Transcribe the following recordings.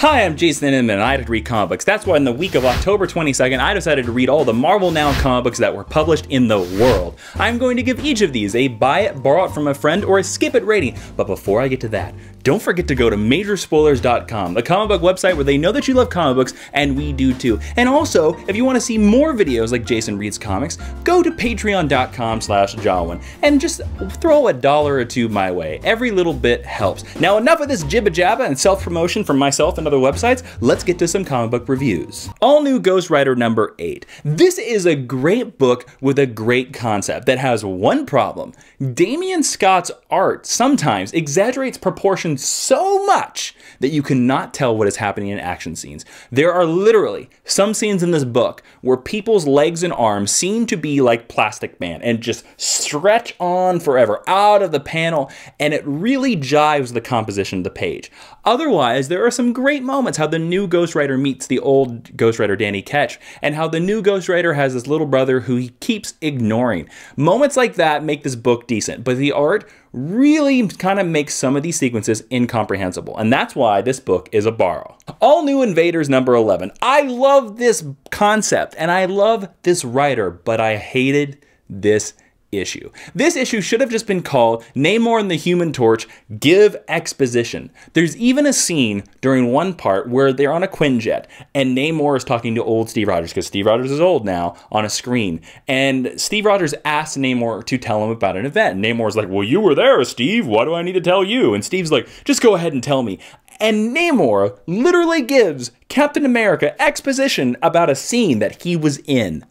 Hi, I'm Jason Inman, and I had read comic books. That's why in the week of October 22nd, I decided to read all the Marvel Now comic books that were published in the world. I'm going to give each of these a buy it, borrow it from a friend, or a skip it rating. But before I get to that, don't forget to go to Majorspoilers.com, the comic book website where they know that you love comic books, and we do too. And also, if you want to see more videos like Jason Reads Comics, go to patreon.com slash Jawin and just throw a dollar or two my way. Every little bit helps. Now, enough of this jibba jabba and self-promotion from myself and other websites. Let's get to some comic book reviews. All New Ghost Rider number 8. This is a great book with a great concept that has one problem. Damian Scott's art sometimes exaggerates proportions action so much that you cannot tell what is happening in action scenes. There are literally some scenes in this book where people's legs and arms seem to be like Plastic Man and just stretch on forever out of the panel, and it really jives the composition of the page. Otherwise, there are some great moments how the new ghostwriter meets the old ghostwriter Danny Ketch, and how the new ghostwriter has this little brother who he keeps ignoring. Moments like that make this book decent, but the art really kind of makes some of these sequences incomprehensible. And that's why this book is a borrow. All New Invaders number 11. I love this concept and I love this writer, but I hated this issue. This issue should have just been called Namor and the Human Torch Give Exposition. There's even a scene during one part where they're on a Quinjet and Namor is talking to old Steve Rogers because Steve Rogers is old now on a screen. And Steve Rogers asks Namor to tell him about an event. Namor's like, Well, you were there, Steve. Why do I need to tell you? And Steve's like, Just go ahead and tell me. And Namor literally gives Captain America exposition about a scene that he was in.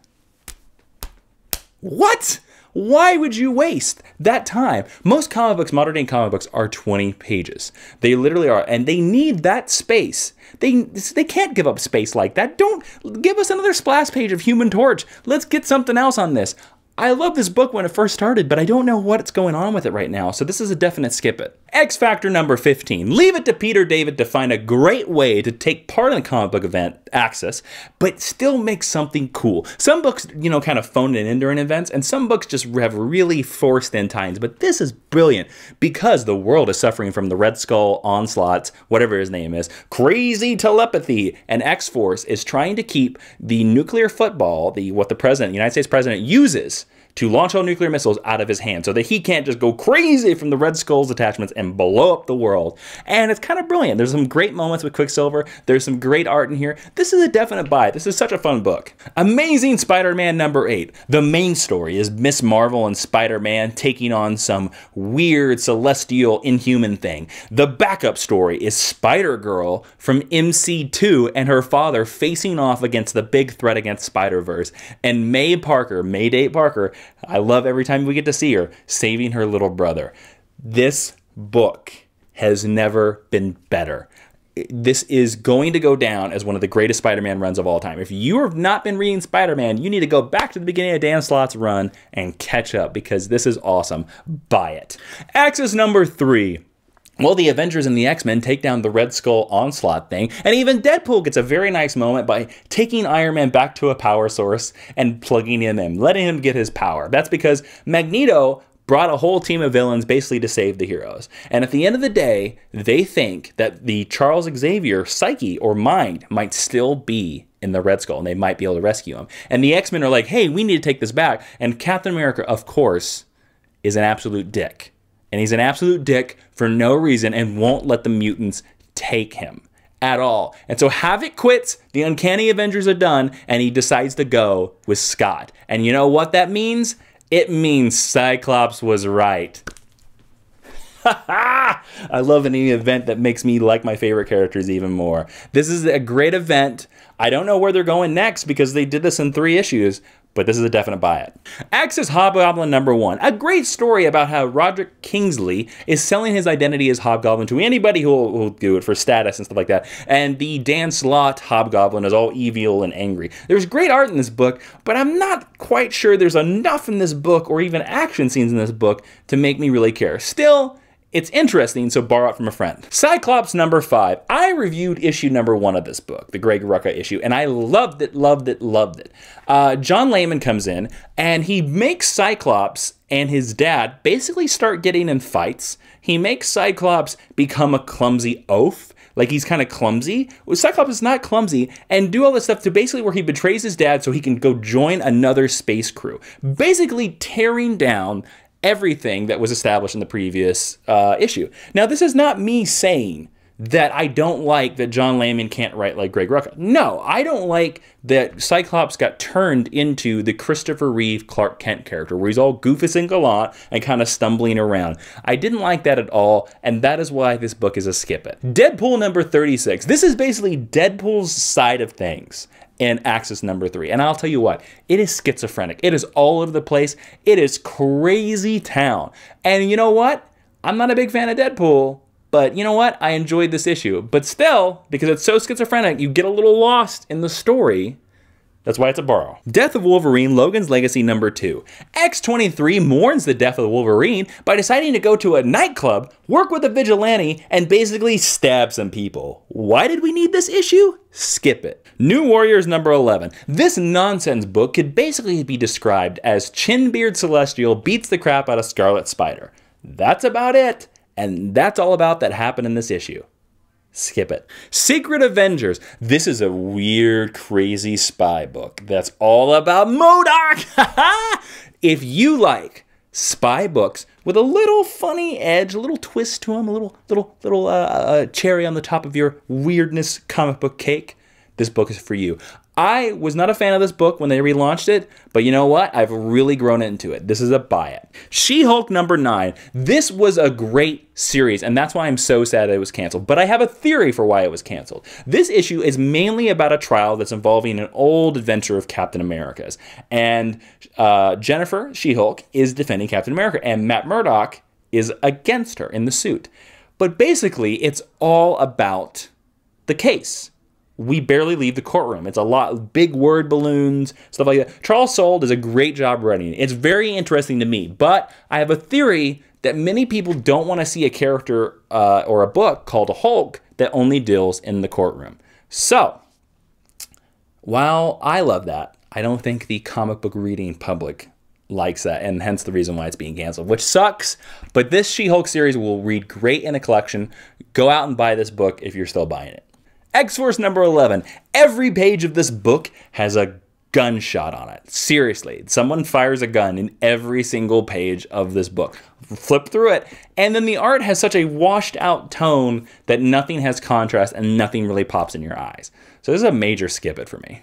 What? Why would you waste that time? Most comic books, modern day comic books, are 20 pages. They literally are, and they need that space. They they can't give up space like that. Don't give us another splash page of Human Torch. Let's get something else on this. I love this book when it first started, but I don't know what's going on with it right now, so this is a definite skip it. X Factor number 15. Leave it to Peter David to find a great way to take part in the comic book event access, but still make something cool. Some books, you know, kind of phone it in during events, and some books just have really forced in times, but this is brilliant because the world is suffering from the Red Skull onslaughts, whatever his name is, crazy telepathy, and X Force is trying to keep the nuclear football, the what the president, the United States president uses to launch all nuclear missiles out of his hand so that he can't just go crazy from the Red Skull's attachments and blow up the world. And it's kind of brilliant. There's some great moments with Quicksilver. There's some great art in here. This is a definite buy. This is such a fun book. Amazing Spider-Man number 8. The main story is Miss Marvel and Spider-Man taking on some weird celestial inhuman thing. The backup story is Spider-Girl from MC2 and her father facing off against the big threat against Spider-Verse. And May Parker, Mayday Parker, I love every time we get to see her saving her little brother. This book has never been better. This is going to go down as one of the greatest Spider Man runs of all time. If you have not been reading Spider Man, you need to go back to the beginning of Dan Slott's run and catch up because this is awesome. Buy it. Axis number three well, the Avengers and the X Men take down the Red Skull onslaught thing, and even Deadpool gets a very nice moment by taking Iron Man back to a power source and plugging him in, letting him get his power. That's because Magneto brought a whole team of villains basically to save the heroes. And at the end of the day, they think that the Charles Xavier psyche or mind might still be in the Red Skull and they might be able to rescue him. And the X Men are like, hey, we need to take this back. And Captain America, of course, is an absolute dick and he's an absolute dick for no reason and won't let the mutants take him at all. And so Havoc quits, the Uncanny Avengers are done, and he decides to go with Scott. And you know what that means? It means Cyclops was right. I love any event that makes me like my favorite characters even more. This is a great event. I don't know where they're going next because they did this in three issues, but this is a definite buy it. Axis Hobgoblin number one, a great story about how Roderick Kingsley is selling his identity as Hobgoblin to anybody who will do it for status and stuff like that. And the dance lot Hobgoblin is all evil and angry. There's great art in this book, but I'm not quite sure there's enough in this book or even action scenes in this book to make me really care. Still, it's interesting, so borrow it from a friend. Cyclops number five. I reviewed issue number one of this book, the Greg Rucka issue, and I loved it, loved it, loved it. Uh, John Layman comes in and he makes Cyclops and his dad basically start getting in fights. He makes Cyclops become a clumsy oaf. Like he's kind of clumsy. Cyclops is not clumsy and do all this stuff to basically where he betrays his dad so he can go join another space crew. Basically tearing down everything that was established in the previous uh, issue. Now, this is not me saying that I don't like that John Layman can't write like Greg Rucka. No, I don't like that Cyclops got turned into the Christopher Reeve Clark Kent character where he's all goofus and gallant and kind of stumbling around. I didn't like that at all, and that is why this book is a skip it. Deadpool number 36. This is basically Deadpool's side of things in axis number three. And I'll tell you what, it is schizophrenic. It is all over the place. It is crazy town. And you know what? I'm not a big fan of Deadpool, but you know what? I enjoyed this issue. But still, because it's so schizophrenic, you get a little lost in the story that's why it's a borrow. Death of Wolverine, Logan's Legacy number two. X-23 mourns the death of Wolverine by deciding to go to a nightclub, work with a vigilante, and basically stab some people. Why did we need this issue? Skip it. New Warriors number 11. This nonsense book could basically be described as Chinbeard Celestial beats the crap out of Scarlet Spider. That's about it. And that's all about that happened in this issue skip it. Secret Avengers. This is a weird, crazy spy book that's all about Modoc. if you like spy books with a little funny edge, a little twist to them, a little little little uh, uh, cherry on the top of your weirdness comic book cake, this book is for you. I was not a fan of this book when they relaunched it, but you know what? I've really grown into it. This is a buy it. She Hulk number nine. This was a great series, and that's why I'm so sad it was canceled. But I have a theory for why it was canceled. This issue is mainly about a trial that's involving an old adventure of Captain America's. And uh, Jennifer, She Hulk, is defending Captain America, and Matt Murdock is against her in the suit. But basically, it's all about the case we barely leave the courtroom. It's a lot big word balloons, stuff like that. Charles Soule does a great job writing it. It's very interesting to me, but I have a theory that many people don't want to see a character uh, or a book called a Hulk that only deals in the courtroom. So, while I love that, I don't think the comic book reading public likes that, and hence the reason why it's being canceled, which sucks. But this She Hulk series will read great in a collection. Go out and buy this book if you're still buying it. X Force number 11. Every page of this book has a gunshot on it. Seriously, someone fires a gun in every single page of this book. Flip through it, and then the art has such a washed out tone that nothing has contrast and nothing really pops in your eyes. So this is a major skip it for me.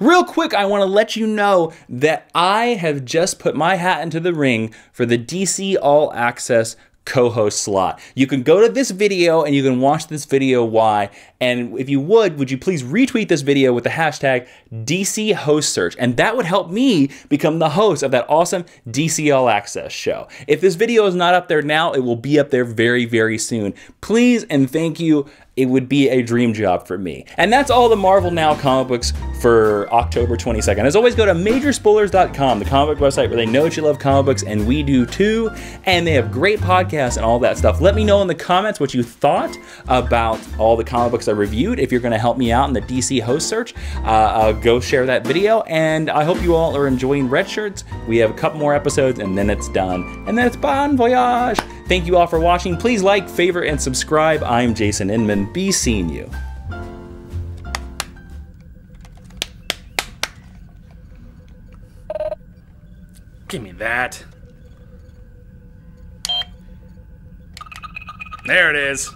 Real quick, I want to let you know that I have just put my hat into the ring for the DC All Access co-host slot. You can go to this video and you can watch this video why. And if you would, would you please retweet this video with the hashtag DC host search? And that would help me become the host of that awesome DC All Access show. If this video is not up there now, it will be up there very, very soon. Please and thank you it would be a dream job for me. And that's all the Marvel Now comic books for October 22nd. As always, go to majorspoilers.com, the comic book website where they know that you love comic books and we do too. And they have great podcasts and all that stuff. Let me know in the comments what you thought about all the comic books I reviewed. If you're going to help me out in the DC host search, uh, uh, go share that video. And I hope you all are enjoying Red Shirts. We have a couple more episodes and then it's done. And then it's Bon Voyage. Thank you all for watching. Please like, favorite, and subscribe. I'm Jason Inman. Be seeing you. Give me that. There it is.